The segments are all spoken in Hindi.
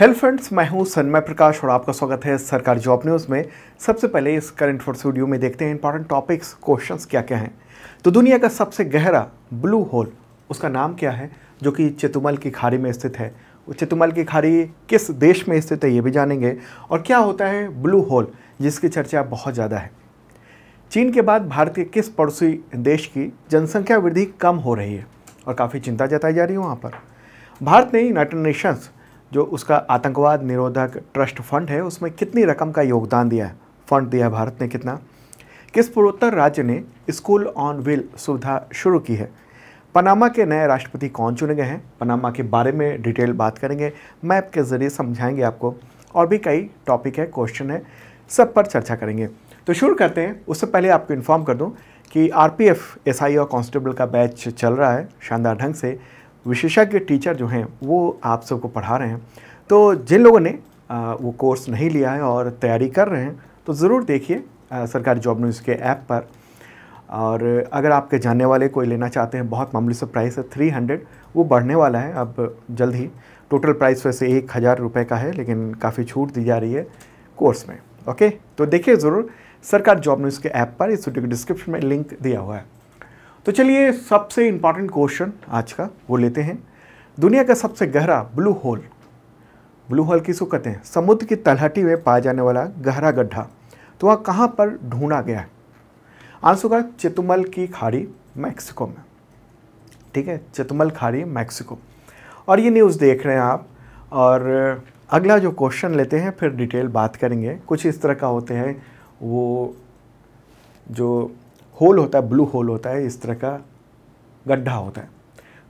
हेलो फ्रेंड्स मैं हूं सन्मय प्रकाश और आपका स्वागत है सरकार जॉब न्यूज़ में सबसे पहले इस करंट फोर्स वीडियो में देखते हैं इंपॉर्टेंट टॉपिक्स क्वेश्चंस क्या क्या हैं तो दुनिया का सबसे गहरा ब्लू होल उसका नाम क्या है जो कि चितुमल की खाड़ी में स्थित है चितुमल की खाड़ी किस देश में स्थित है ये भी जानेंगे और क्या होता है ब्लू होल जिसकी चर्चा बहुत ज़्यादा है चीन के बाद भारत के किस पड़ोसी देश की जनसंख्या वृद्धि कम हो रही है और काफ़ी चिंता जताई जा रही है वहाँ पर भारत ने यूनाइटेड नेशंस जो उसका आतंकवाद निरोधक ट्रस्ट फंड है उसमें कितनी रकम का योगदान दिया है फंड दिया है भारत ने कितना किस पूर्वोत्तर राज्य ने स्कूल ऑन व्हील सुविधा शुरू की है पनामा के नए राष्ट्रपति कौन चुने गए हैं पनामा के बारे में डिटेल बात करेंगे मैप के ज़रिए समझाएंगे आपको और भी कई टॉपिक है क्वेश्चन है सब पर चर्चा करेंगे तो शुरू करते हैं उससे पहले आपको इन्फॉर्म कर दूं कि आरपीएफ एसआई और कांस्टेबल का बैच चल रहा है शानदार ढंग से विशेषज्ञ टीचर जो हैं वो आप सबको पढ़ा रहे हैं तो जिन लोगों ने आ, वो कोर्स नहीं लिया है और तैयारी कर रहे हैं तो ज़रूर देखिए सरकारी जॉब न्यूज़ के ऐप पर और अगर आपके जानने वाले कोई लेना चाहते हैं बहुत मामूली से प्राइस है थ्री हंड्रेड वो बढ़ने वाला है अब जल्द ही टोटल प्राइस वैसे एक हज़ार रुपये का है लेकिन काफ़ी छूट दी जा रही है कोर्स में ओके तो देखिए ज़रूर सरकार जॉब न्यूज़ के ऐप पर इस वीडियो के डिस्क्रिप्शन में लिंक दिया हुआ है तो चलिए सबसे इम्पॉर्टेंट क्वेश्चन आज का वो लेते हैं दुनिया का सबसे गहरा ब्लू होल ब्लू होल किसको कहते हैं समुद्र की तलहटी में पाया जाने वाला गहरा गड्ढा तो वह कहाँ पर ढूंढा गया है आंसू का चितुमल की खाड़ी मैक्सिको में ठीक है चितुमल खाड़ी मैक्सिको और ये न्यूज़ देख रहे हैं आप और अगला जो क्वेश्चन लेते हैं फिर डिटेल बात करेंगे कुछ इस तरह का होते हैं वो जो होल होता है ब्लू होल होता है इस तरह का गड्ढा होता है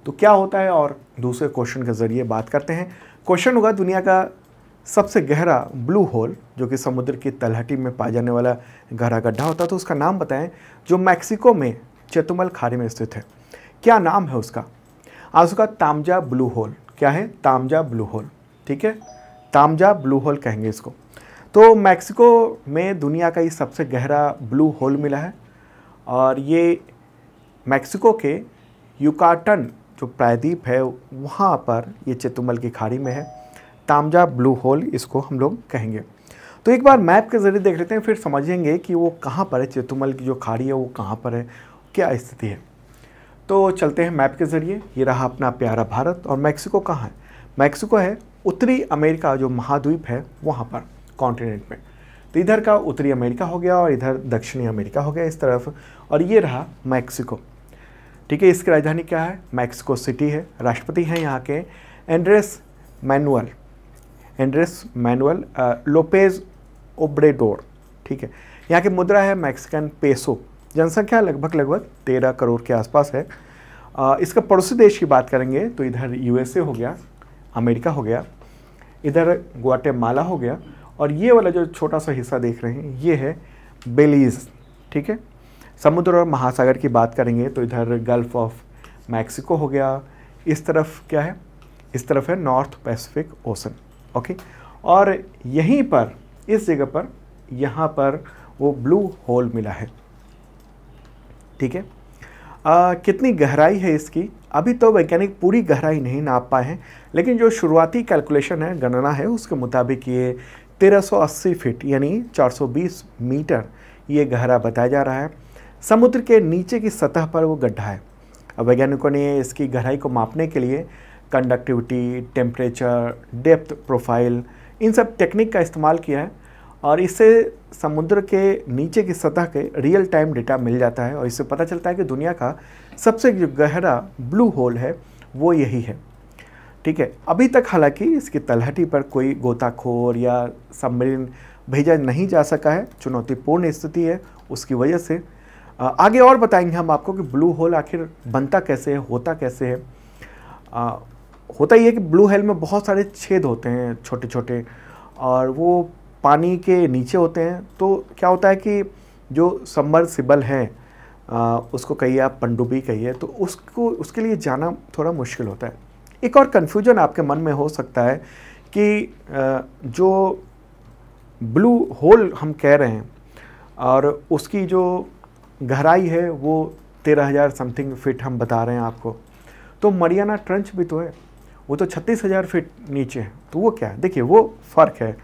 तो क्या होता है और दूसरे क्वेश्चन के ज़रिए बात करते हैं क्वेश्चन होगा दुनिया का सबसे गहरा ब्लू होल जो कि समुद्र की तलहटी में पाए जाने वाला गहरा गड्ढा होता है तो उसका नाम बताएं जो मैक्सिको में चेतुमल खाड़ी में स्थित है क्या नाम है उसका आज उसका तामजा ब्लू होल क्या है तामजा ब्लू होल ठीक है तामजा ब्लू होल कहेंगे इसको तो मैक्सिको में दुनिया का ये सबसे गहरा ब्लू होल मिला है और ये मैक्सिको के युकाटन जो प्रायद्वीप है वहाँ पर ये चितुमल की खाड़ी में है तामजा ब्लू होल इसको हम लोग कहेंगे तो एक बार मैप के ज़रिए देख लेते हैं फिर समझेंगे कि वो कहाँ पर है चितुमल की जो खाड़ी है वो कहाँ पर है क्या स्थिति है तो चलते हैं मैप के ज़रिए ये रहा अपना प्यारा भारत और मैक्सिको कहाँ है मैक्सिको है उत्तरी अमेरिका जो महाद्वीप है वहाँ पर कॉन्टिनेंट में तो इधर का उत्तरी अमेरिका हो गया और इधर दक्षिणी अमेरिका हो गया इस तरफ और ये रहा मैक्सिको ठीक है इसकी राजधानी क्या है मैक्सिको सिटी है राष्ट्रपति हैं यहाँ के Andres Manuel Andres Manuel Lopez Obrador ठीक है यहाँ की मुद्रा है मैक्सिकन पेसो जनसंख्या लगभग लगभग तेरह करोड़ के आसपास है आ, इसका पड़ोसी देश की बात करेंगे तो इधर यूएसए हो गया अमेरिका हो गया इधर ग्वाटेमाला हो गया और ये वाला जो छोटा सा हिस्सा देख रहे हैं ये है बेलीज ठीक है समुद्र और महासागर की बात करेंगे तो इधर गल्फ ऑफ मैक्सिको हो गया इस तरफ क्या है इस तरफ है नॉर्थ पैसिफिक ओसन ओके और यहीं पर इस जगह पर यहाँ पर वो ब्लू होल मिला है ठीक है आ, कितनी गहराई है इसकी अभी तो वैज्ञानिक पूरी गहराई नहीं नाप पाए हैं लेकिन जो शुरुआती कैलकुलेशन है गणना है उसके मुताबिक ये 1380 फीट यानी 420 मीटर ये गहरा बताया जा रहा है समुद्र के नीचे की सतह पर वो गड्ढा है वैज्ञानिकों ने इसकी गहराई को मापने के लिए कंडक्टिविटी टेम्परेचर डेप्थ प्रोफाइल इन सब टेक्निक का इस्तेमाल किया है और इससे समुद्र के नीचे की सतह के रियल टाइम डेटा मिल जाता है और इससे पता चलता है कि दुनिया का सबसे जो गहरा ब्लू होल है वो यही है ठीक है अभी तक हालांकि इसकी तलहटी पर कोई गोताखोर या सम्मेलन भेजा नहीं जा सका है चुनौतीपूर्ण स्थिति है उसकी वजह से आगे और बताएंगे हम आपको कि ब्लू होल आखिर बनता कैसे है होता कैसे है आ, होता ही है कि ब्लू हेल में बहुत सारे छेद होते हैं छोटे छोटे और वो पानी के नीचे होते हैं तो क्या होता है कि जो सबमर्सिबल है आ, उसको कहिए आप पंडुबी कहिए तो उसको उसके लिए जाना थोड़ा मुश्किल होता है एक और कन्फ्यूजन आपके मन में हो सकता है कि जो ब्लू होल हम कह रहे हैं और उसकी जो गहराई है वो तेरह हज़ार समथिंग फिट हम बता रहे हैं आपको तो मरियाना ट्रंच भी तो है वो तो छत्तीस हज़ार फिट नीचे है तो वो क्या है देखिए वो फ़र्क है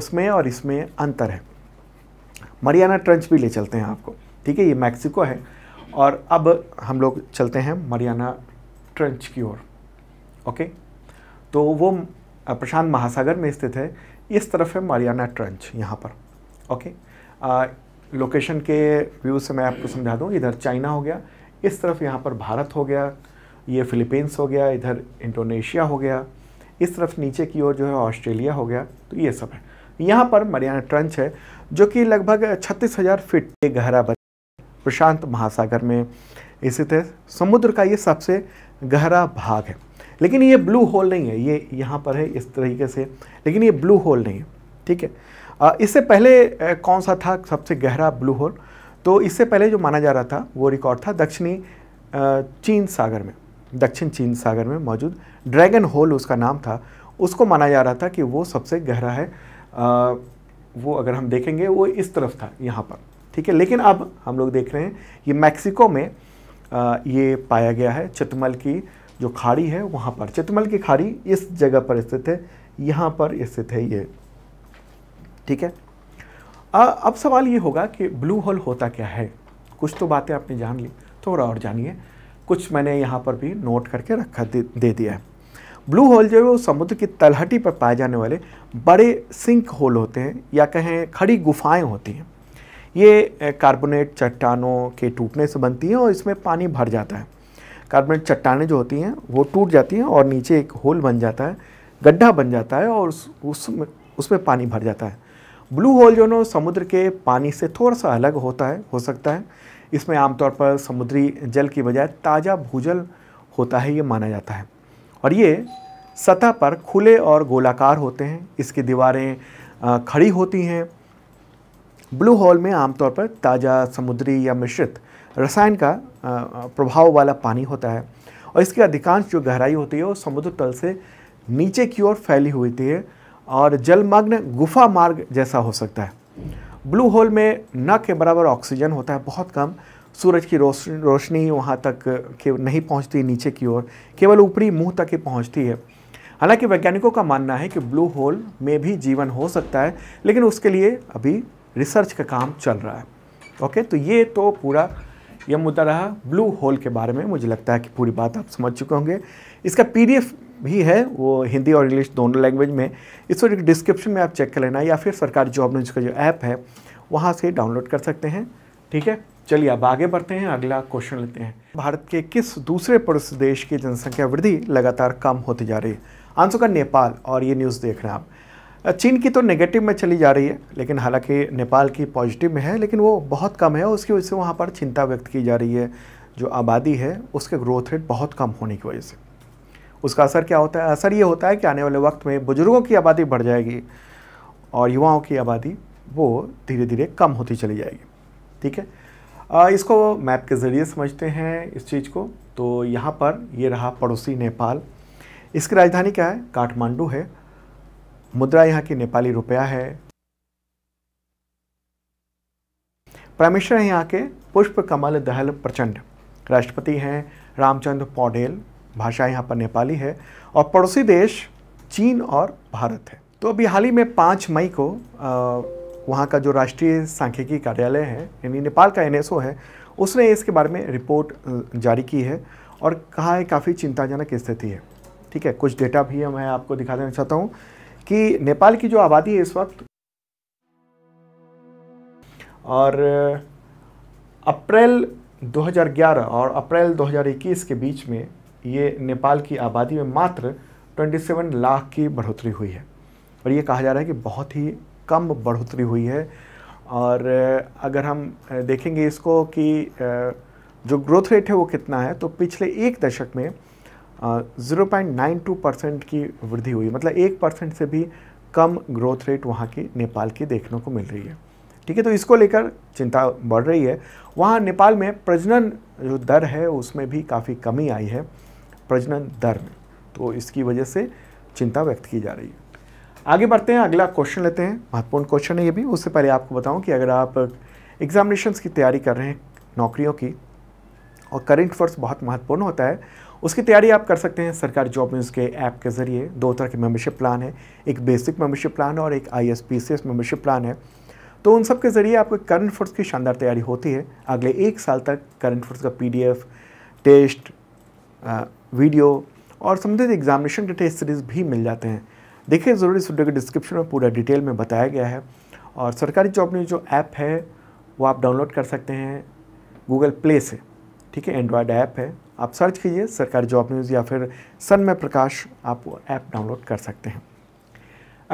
उसमें और इसमें अंतर है मरियाना ट्रंच भी ले चलते हैं आपको ठीक है ये मैक्सिको है और अब हम लोग चलते हैं मरियाना ट्रंच की ओर ओके तो वो प्रशांत महासागर में स्थित है इस तरफ है मारियाना ट्रंच यहाँ पर ओके आ, लोकेशन के व्यू से मैं आपको समझा दूँ इधर चाइना हो गया इस तरफ यहाँ पर भारत हो गया ये फिलीपींस हो गया इधर इंडोनेशिया हो गया इस तरफ नीचे की ओर जो है ऑस्ट्रेलिया हो गया तो ये सब है यहाँ पर मरियाना ट्रंच है जो कि लगभग छत्तीस हज़ार फीट के गहरा बन प्रशांत महासागर में स्थित है समुद्र का ये सबसे गहरा भाग है लेकिन ये ब्लू होल नहीं है ये यहाँ पर है इस तरीके से लेकिन ये ब्लू होल नहीं है ठीक है इससे पहले कौन सा था सबसे गहरा ब्लू होल तो इससे पहले जो माना जा रहा था वो रिकॉर्ड था दक्षिणी चीन सागर में दक्षिण चीन सागर में मौजूद ड्रैगन होल उसका नाम था उसको माना जा रहा था कि वो सबसे गहरा है आ, वो अगर हम देखेंगे वो इस तरफ था यहाँ पर ठीक है लेकिन अब हम लोग देख रहे हैं ये मैक्सिको में आ, ये पाया गया है चटमल की जो खाड़ी है वहाँ पर चितमल की खाड़ी इस जगह पर स्थित है यहाँ पर स्थित है ये ठीक है आ, अब सवाल ये होगा कि ब्लू होल होता क्या है कुछ तो बातें आपने जान ली थोड़ा और जानिए कुछ मैंने यहाँ पर भी नोट करके रखा दे, दे दिया है ब्लू होल जो है वो समुद्र की तलहटी पर पाए जाने वाले बड़े सिंक होल होते हैं या कहें खड़ी गुफाएं होती हैं ये कार्बोनेट चट्टानों के टूटने से बनती हैं और इसमें पानी भर जाता है कार्बोनेट चट्टानें जो होती हैं वो टूट जाती हैं और नीचे एक होल बन जाता है गड्ढा बन जाता है और उस उसमें उसमें पानी भर जाता है ब्लू होल जो ना समुद्र के पानी से थोड़ा सा अलग होता है हो सकता है इसमें आमतौर पर समुद्री जल की बजाय ताज़ा भूजल होता है ये माना जाता है और ये सतह पर खुले और गोलाकार होते हैं इसकी दीवारें खड़ी होती हैं ब्लू होल में आमतौर पर ताज़ा समुद्री या मिश्रित रसायन का प्रभाव वाला पानी होता है और इसकी अधिकांश जो गहराई होती है वो समुद्र तल से नीचे की ओर फैली हुई है और जलमग्न गुफा मार्ग जैसा हो सकता है ब्लू होल में न के बराबर ऑक्सीजन होता है बहुत कम सूरज की रोशनी रोशनी वहाँ तक के नहीं पहुँचती नीचे की ओर केवल ऊपरी मुँह तक ही पहुँचती है हालांकि वैज्ञानिकों का मानना है कि ब्लू होल में भी जीवन हो सकता है लेकिन उसके लिए अभी रिसर्च का काम चल रहा है ओके तो ये तो पूरा यह मुद्दा रहा ब्लू होल के बारे में मुझे लगता है कि पूरी बात आप समझ चुके होंगे इसका पीडीएफ भी है वो हिंदी और इंग्लिश दोनों लैंग्वेज में इसको डिस्क्रिप्शन में आप चेक कर लेना या फिर सरकारी जॉब न्यूज का जो ऐप है वहाँ से डाउनलोड कर सकते हैं ठीक है चलिए अब आगे बढ़ते हैं अगला क्वेश्चन लेते हैं भारत के किस दूसरे पड़ोसी देश की जनसंख्या वृद्धि लगातार कम होती जा रही है आंसर का नेपाल और ये न्यूज़ देख रहे हैं आप चीन की तो नेगेटिव में चली जा रही है लेकिन हालांकि नेपाल की पॉजिटिव में है लेकिन वो बहुत कम है उसकी वजह से वहाँ पर चिंता व्यक्त की जा रही है जो आबादी है उसके ग्रोथ रेट बहुत कम होने की वजह से उसका असर क्या होता है असर ये होता है कि आने वाले वक्त में बुज़ुर्गों की आबादी बढ़ जाएगी और युवाओं की आबादी वो धीरे धीरे कम होती चली जाएगी ठीक है इसको मैप के ज़रिए समझते हैं इस चीज़ को तो यहाँ पर ये रहा पड़ोसी नेपाल इसकी राजधानी क्या है काठमांडू है मुद्रा यहाँ की नेपाली रुपया है परमेश्वर है यहाँ के पुष्प कमल दहल प्रचंड राष्ट्रपति हैं रामचंद्र पौडेल भाषा यहाँ पर नेपाली है और पड़ोसी देश चीन और भारत है तो अभी हाल ही में पाँच मई को वहाँ का जो राष्ट्रीय सांख्यिकी कार्यालय है यानी नेपाल का एनएसओ है उसने इसके बारे में रिपोर्ट जारी की है और कहा है काफ़ी चिंताजनक स्थिति है ठीक है कुछ डेटा भी मैं आपको दिखा देना चाहता हूँ कि नेपाल की जो आबादी है इस वक्त और अप्रैल 2011 और अप्रैल 2021 के बीच में ये नेपाल की आबादी में मात्र 27 लाख की बढ़ोतरी हुई है और ये कहा जा रहा है कि बहुत ही कम बढ़ोतरी हुई है और अगर हम देखेंगे इसको कि जो ग्रोथ रेट है वो कितना है तो पिछले एक दशक में zero point nine two percent की वृद्धि हुई मतलब एक परसेंट से भी कम ग्रोथ रेट वहाँ की नेपाल की देखने को मिल रही है ठीक है तो इसको लेकर चिंता बढ़ रही है वहाँ नेपाल में प्रजनन जो दर है उसमें भी काफ़ी कमी आई है प्रजनन दर में तो इसकी वजह से चिंता व्यक्त की जा रही है आगे बढ़ते हैं अगला क्वेश्चन लेते हैं महत्वपूर्ण क्वेश्चन है ये भी उससे पहले आपको बताऊं कि अगर आप एग्जामिनेशंस की तैयारी कर रहे हैं नौकरियों की और करंट फर्स बहुत महत्वपूर्ण होता है उसकी तैयारी आप कर सकते हैं सरकारी जॉब में उसके ऐप के ज़रिए दो तरह के मेंबरशिप प्लान है एक बेसिक मेंबरशिप प्लान और एक आई मेम्बरशिप प्लान है तो उन सब के ज़रिए आपको करंट फोर्स की शानदार तैयारी होती है अगले एक साल तक करंट फोर्स का पी टेस्ट वीडियो और संबंधित एग्जामिनेशन के टेस्ट सीरीज़ भी मिल जाते हैं देखिए ज़रूर इस वीडियो के डिस्क्रिप्शन में पूरा डिटेल में बताया गया है और सरकारी जॉब में जो ऐप है वो आप डाउनलोड कर सकते हैं गूगल प्ले से ठीक है एंड्रॉयड ऐप है आप सर्च कीजिए सरकारी जॉब न्यूज़ या फिर सन में प्रकाश आप वो ऐप डाउनलोड कर सकते हैं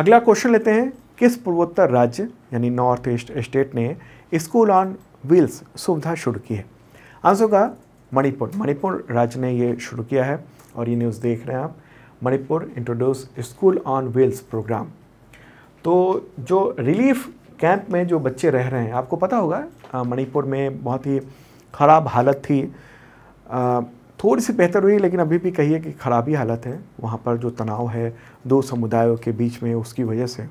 अगला क्वेश्चन लेते हैं किस पूर्वोत्तर राज्य यानी नॉर्थ ईस्ट स्टेट ने स्कूल ऑन व्हील्स सुविधा शुरू की है आंसर का मणिपुर मणिपुर राज्य ने ये शुरू किया है और ये न्यूज़ देख रहे हैं आप Manipur introduce school on wheels program तो जो रिलीफ कैंप में जो बच्चे रह रहे हैं आपको पता होगा मणिपुर में बहुत ही ख़राब हालत थी थोड़ी सी बेहतर हुई लेकिन अभी भी कहिए कि ख़राबी हालत है वहाँ पर जो तनाव है दो समुदायों के बीच में उसकी वजह से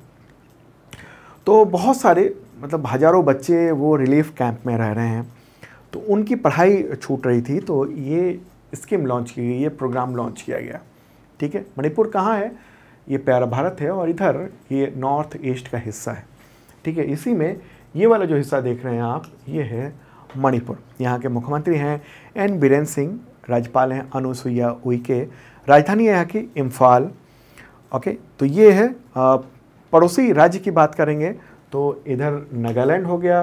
तो बहुत सारे मतलब हज़ारों बच्चे वो रिलीफ कैंप में रह रहे हैं तो उनकी पढ़ाई छूट रही थी तो ये स्कीम लॉन्च की गई ये प्रोग्राम लॉन्च किया गया ठीक है मणिपुर कहाँ है ये प्यारा भारत है और इधर ये नॉर्थ ईस्ट का हिस्सा है ठीक है इसी में ये वाला जो हिस्सा देख रहे हैं आप ये है मणिपुर यहाँ के मुख्यमंत्री हैं एन बीरेन सिंह राज्यपाल हैं अनुसुईया उइके राजधानी यहाँ की इम्फाल ओके तो ये है पड़ोसी राज्य की बात करेंगे तो इधर नागालैंड हो गया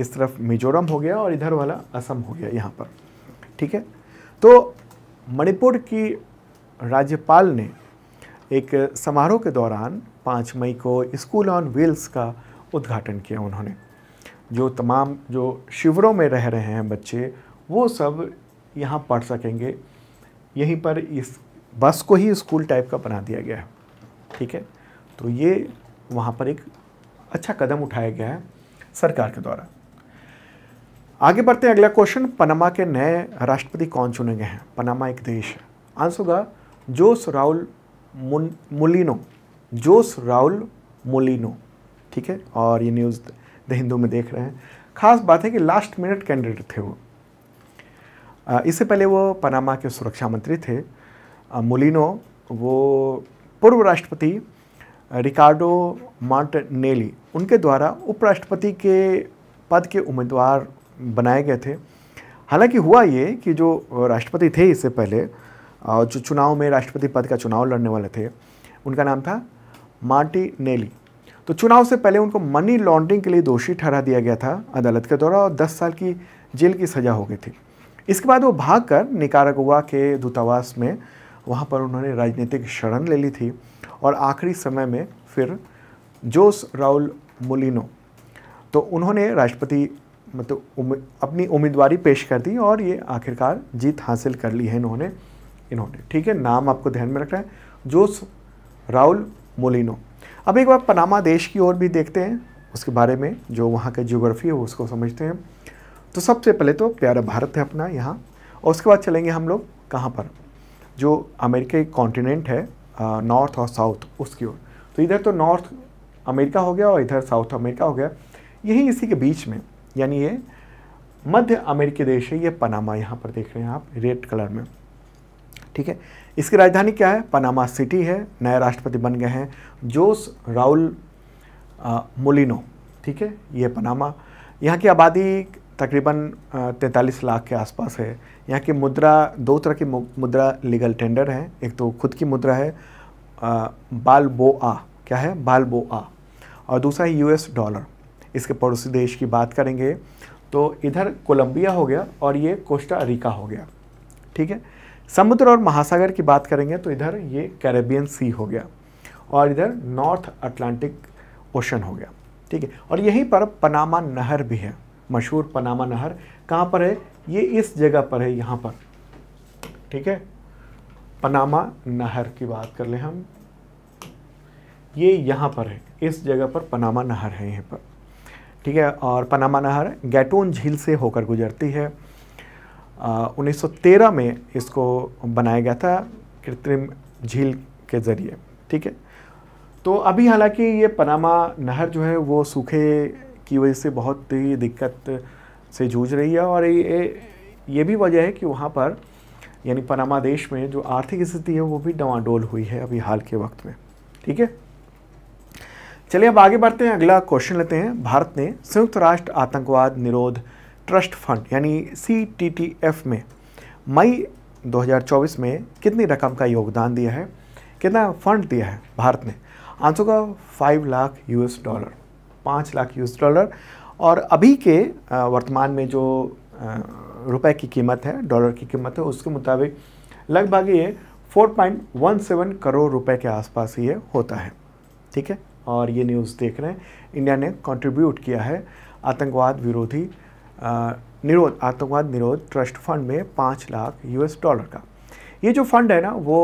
इस तरफ मिजोरम हो गया और इधर वाला असम हो गया यहाँ पर ठीक है तो मणिपुर की राज्यपाल ने एक समारोह के दौरान पाँच मई को स्कूल ऑन व्हील्स का उद्घाटन किया उन्होंने जो तमाम जो शिविरों में रह रहे हैं बच्चे वो सब यहाँ पढ़ सकेंगे यहीं पर इस बस को ही स्कूल टाइप का बना दिया गया है ठीक है तो ये वहाँ पर एक अच्छा कदम उठाया गया है सरकार के द्वारा आगे बढ़ते हैं अगला क्वेश्चन पनामा के नए राष्ट्रपति कौन चुने गए हैं पनामा एक देश है आंसर होगा Jose Raul Mulino Jose Raul Molino ठीक है और ये न्यूज़ द हिंदू में देख रहे हैं खास बात है कि लास्ट मिनट कैंडिडेट थे वो इससे पहले वो पनामा के सुरक्षा मंत्री थे मोलिनो वो पूर्व राष्ट्रपति रिकार्डो मार्टनेली उनके द्वारा उपराष्ट्रपति के पद के उम्मीदवार बनाए गए थे हालांकि हुआ ये कि जो राष्ट्रपति थे इससे पहले जो चुनाव में राष्ट्रपति पद का चुनाव लड़ने वाले थे उनका नाम था मार्टी नेली तो चुनाव से पहले उनको मनी लॉन्ड्रिंग के लिए दोषी ठहरा दिया गया था अदालत के द्वारा और 10 साल की जेल की सज़ा हो गई थी इसके बाद वो भाग कर निकारागुआ के दूतावास में वहाँ पर उन्होंने राजनीतिक शरण ले ली थी और आखिरी समय में फिर जोस राउल मोलिनो तो उन्होंने राष्ट्रपति मतलब उम, अपनी उम्मीदवारी पेश कर दी और ये आखिरकार जीत हासिल कर ली है इन्होंने इन्होंने ठीक है नाम आपको ध्यान में रखना है जोस राउल मोलिनो अब एक बार पनामा देश की ओर भी देखते हैं उसके बारे में जो वहाँ का जियोग्राफी है उसको समझते हैं तो सबसे पहले तो प्यारा भारत है अपना यहाँ और उसके बाद चलेंगे हम लोग कहाँ पर जो अमेरिका कॉन्टिनेंट है नॉर्थ और साउथ उसकी ओर तो इधर तो नॉर्थ अमेरिका हो गया और इधर साउथ अमेरिका हो गया यही इसी के बीच में यानी ये मध्य अमेरिकी देश है ये पनामा यहाँ पर देख रहे हैं आप रेड कलर में ठीक है इसकी राजधानी क्या है पनामा सिटी है नए राष्ट्रपति बन गए हैं जोस राउल मोलिनो ठीक है ये पनामा यहाँ की आबादी तकरीबन तैंतालीस लाख के आसपास है यहाँ की मुद्रा दो तरह की मुद्रा लीगल टेंडर है एक तो खुद की मुद्रा है बाल बो आ क्या है बाल बो आ और दूसरा है यूएस डॉलर इसके पड़ोसी देश की बात करेंगे तो इधर कोलंबिया हो गया और ये कोस्टा रिका हो गया ठीक है समुद्र और महासागर की बात करेंगे तो इधर ये कैरेबियन सी हो गया और इधर नॉर्थ अटलांटिक ओशन हो गया ठीक है और यहीं पर पनामा नहर भी है मशहूर पनामा नहर कहाँ पर है ये इस जगह पर है यहाँ पर ठीक है पनामा नहर की बात कर लें हम ये यहाँ पर है इस जगह पर पनामा नहर है यहाँ पर ठीक है और पनामा नहर गैटोन झील से होकर गुजरती है आ, 1913 में इसको बनाया गया था कृत्रिम झील के ज़रिए ठीक है तो अभी हालांकि ये पनामा नहर जो है वो सूखे की वजह से बहुत ही दिक्कत से जूझ रही है और ये ये भी वजह है कि वहाँ पर यानी पनामा देश में जो आर्थिक स्थिति है वो भी डवाडोल हुई है अभी हाल के वक्त में ठीक है चलिए अब आगे बढ़ते हैं अगला क्वेश्चन लेते हैं भारत ने संयुक्त राष्ट्र आतंकवाद निरोध ट्रस्ट फंड यानी सी में मई 2024 में कितनी रकम का योगदान दिया है कितना फंड दिया है भारत ने आंसर का फाइव लाख यूएस डॉलर पाँच लाख यूएस डॉलर और अभी के वर्तमान में जो रुपए की कीमत है डॉलर की कीमत है उसके मुताबिक लगभग ये 4.17 करोड़ रुपए के आसपास ये होता है ठीक है और ये न्यूज़ देख रहे हैं इंडिया ने कंट्रीब्यूट किया है आतंकवाद विरोधी निरोध आतंकवाद निरोध ट्रस्ट फंड में पाँच लाख यूएस डॉलर का ये जो फंड है ना वो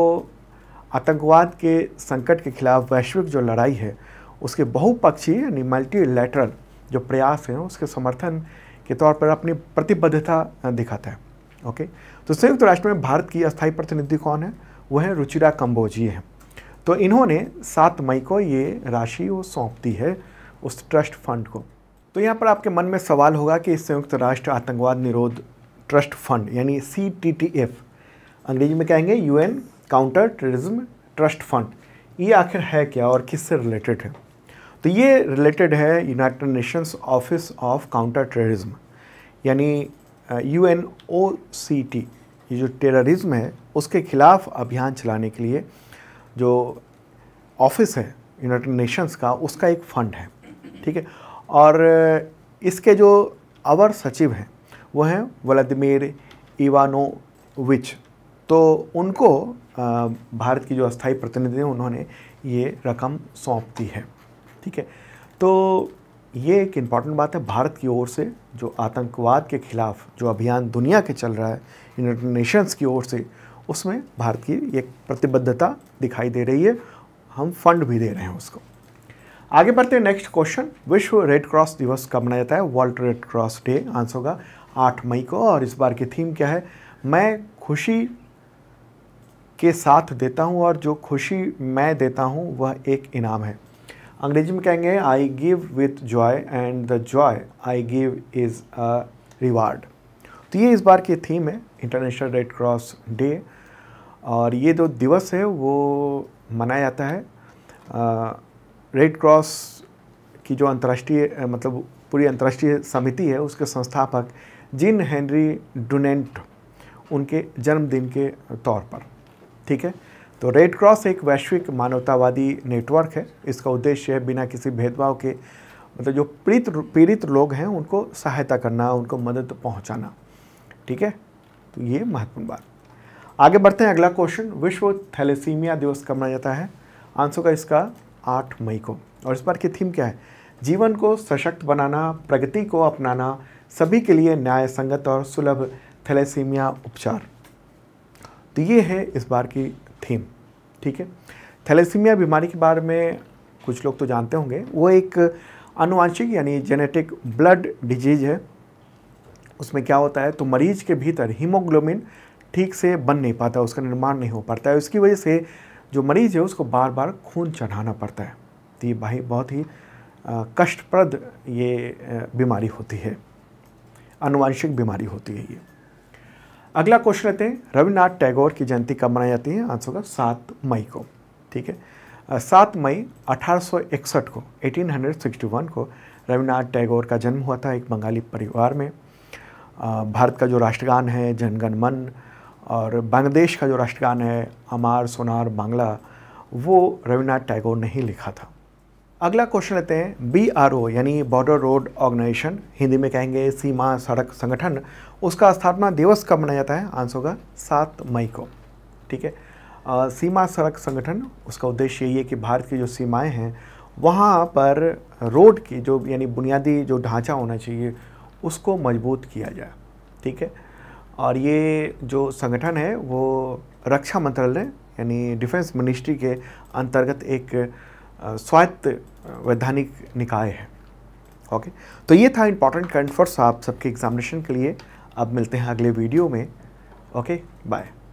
आतंकवाद के संकट के खिलाफ वैश्विक जो लड़ाई है उसके बहुपक्षीय यानी मल्टीलेटरल जो प्रयास हैं उसके समर्थन के तौर पर अपनी प्रतिबद्धता दिखाता है ओके तो संयुक्त राष्ट्र में भारत की अस्थायी प्रतिनिधि कौन है वह है रुचिरा कम्बोजी हैं तो इन्होंने सात मई को ये राशि वो सौंप दी है उस ट्रस्ट फंड को तो यहाँ पर आपके मन में सवाल होगा कि संयुक्त राष्ट्र आतंकवाद निरोध ट्रस्ट फंड यानी सी टी टी एफ अंग्रेजी में कहेंगे UN counter terrorism trust fund ये आखिर है क्या और किससे रिलेटेड है तो ये रिलेटेड है United Nations office of counter terrorism यानी U N O C T ये जो टेररिज्म है उसके खिलाफ अभियान चलाने के लिए जो ऑफिस है यूनाइटेड नेशंस का उसका एक फंड है ठीक है और इसके जो अवर सचिव हैं वो हैं व्लादिमिर इवानोविच तो उनको भारत की जो अस्थाई प्रतिनिधि हैं उन्होंने ये रकम सौंप दी है ठीक है तो ये एक इम्पॉर्टेंट बात है भारत की ओर से जो आतंकवाद के खिलाफ जो अभियान दुनिया के चल रहा है यूनाइटेड नेशंस की ओर से उसमें भारत की एक प्रतिबद्धता दिखाई दे रही है हम फंड भी दे रहे हैं उसको आगे बढ़ते हैं नेक्स्ट क्वेश्चन विश्व रेड क्रॉस दिवस कब मनाया जाता है world red cross day answer होगा आठ मई को और इस बार की थीम क्या है मैं खुशी के साथ देता हूँ और जो खुशी मैं देता हूँ वह एक इनाम है अंग्रेजी में कहेंगे I give with joy and the joy I give is a reward तो ये इस बार की थीम है इंटरनेशनल रेड क्रॉस डे और ये जो दिवस है वो मनाया जाता है रेड क्रॉस की जो अंतर्राष्ट्रीय मतलब पूरी अंतर्राष्ट्रीय समिति है उसके संस्थापक जिन हेनरी डुनेंट उनके जन्मदिन के तौर पर ठीक है तो रेड क्रॉस एक वैश्विक मानवतावादी नेटवर्क है इसका उद्देश्य है बिना किसी भेदभाव के मतलब जो पीड़ित पीड़ित लोग हैं उनको सहायता करना उनको मदद पहुंचाना ठीक है तो ये महत्वपूर्ण बात आगे बढ़ते हैं अगला क्वेश्चन विश्व थैलेसीमिया दिवस कब मनाया जाता है आंसर का इसका आठ मई को और इस बार की थीम क्या है जीवन को सशक्त बनाना प्रगति को अपनाना सभी के लिए न्याय संगत और सुलभ थैलेसीमिया उपचार तो ये है इस बार की थीम ठीक है थैलेसीमिया बीमारी के बारे में कुछ लोग तो जानते होंगे वो एक अनुवांशिक यानी जेनेटिक ब्लड डिजीज़ है उसमें क्या होता है तो मरीज के भीतर हीमोग्लोबिन ठीक से बन नहीं पाता उसका निर्माण नहीं हो पाता है उसकी वजह से जो मरीज़ है उसको बार बार खून चढ़ाना पड़ता है तो ये भाई बहुत ही कष्टप्रद ये बीमारी होती है अनुवांशिक बीमारी होती है ये अगला क्वेश्चन रहते हैं रविन्द्रनाथ टैगोर की जयंती कब मनाई जाती है आंसर होगा सात मई को ठीक है सात मई 1861 को 1861 को रविन्द्रनाथ टैगोर का जन्म हुआ था एक बंगाली परिवार में भारत का जो राष्ट्रगान है जनगण मन और बांग्लादेश का जो राष्ट्रगान है अमार सोनार बांग्ला वो रविन्द्रनाथ टैगोर ने ही लिखा था अगला क्वेश्चन लेते हैं बी आर ओ यानी बॉर्डर रोड ऑर्गेनाइजेशन हिंदी में कहेंगे सीमा सड़क संगठन उसका स्थापना दिवस कब मनाया जाता है आंसर होगा सात मई को ठीक है सीमा सड़क संगठन उसका उद्देश्य यही है कि भारत की जो सीमाएं हैं वहाँ पर रोड की जो यानी बुनियादी जो ढांचा होना चाहिए उसको मजबूत किया जाए ठीक है और ये जो संगठन है वो रक्षा मंत्रालय यानी डिफेंस मिनिस्ट्री के अंतर्गत एक स्वायत्त वैधानिक निकाय है ओके तो ये था इंपॉर्टेंट कंट फॉर आप सबके एग्जामिनेशन के लिए अब मिलते हैं अगले वीडियो में ओके बाय